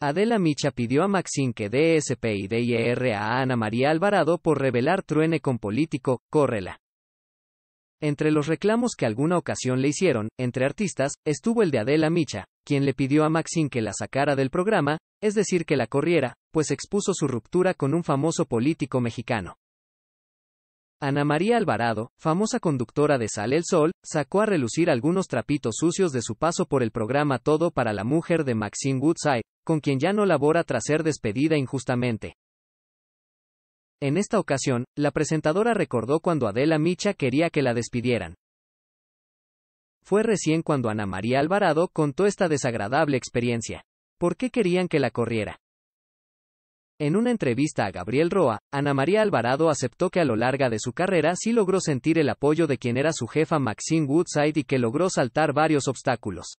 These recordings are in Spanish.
Adela Micha pidió a Maxine que DSP y DIR e a Ana María Alvarado por revelar truene con político, córrela. Entre los reclamos que alguna ocasión le hicieron, entre artistas, estuvo el de Adela Micha, quien le pidió a Maxine que la sacara del programa, es decir, que la corriera, pues expuso su ruptura con un famoso político mexicano. Ana María Alvarado, famosa conductora de Sale el Sol, sacó a relucir algunos trapitos sucios de su paso por el programa Todo para la Mujer de Maxine Woodside, con quien ya no labora tras ser despedida injustamente. En esta ocasión, la presentadora recordó cuando Adela Micha quería que la despidieran. Fue recién cuando Ana María Alvarado contó esta desagradable experiencia. ¿Por qué querían que la corriera? En una entrevista a Gabriel Roa, Ana María Alvarado aceptó que a lo largo de su carrera sí logró sentir el apoyo de quien era su jefa Maxine Woodside y que logró saltar varios obstáculos.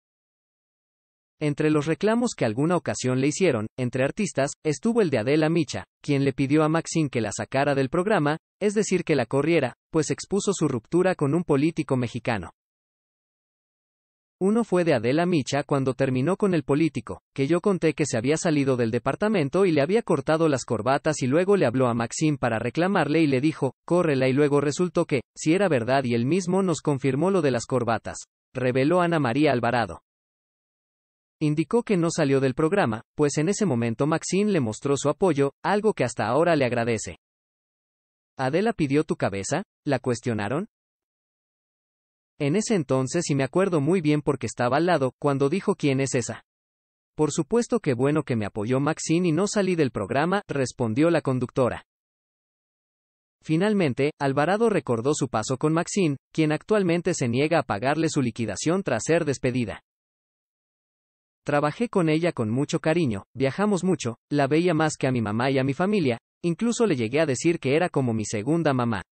Entre los reclamos que alguna ocasión le hicieron, entre artistas, estuvo el de Adela Micha, quien le pidió a Maxine que la sacara del programa, es decir, que la corriera, pues expuso su ruptura con un político mexicano. Uno fue de Adela Micha cuando terminó con el político, que yo conté que se había salido del departamento y le había cortado las corbatas y luego le habló a Maxine para reclamarle y le dijo, córrela y luego resultó que, si era verdad y él mismo nos confirmó lo de las corbatas, reveló Ana María Alvarado. Indicó que no salió del programa, pues en ese momento Maxine le mostró su apoyo, algo que hasta ahora le agradece. ¿Adela pidió tu cabeza? ¿La cuestionaron? En ese entonces y me acuerdo muy bien porque estaba al lado, cuando dijo quién es esa. Por supuesto que bueno que me apoyó Maxine y no salí del programa, respondió la conductora. Finalmente, Alvarado recordó su paso con Maxine, quien actualmente se niega a pagarle su liquidación tras ser despedida. Trabajé con ella con mucho cariño, viajamos mucho, la veía más que a mi mamá y a mi familia, incluso le llegué a decir que era como mi segunda mamá.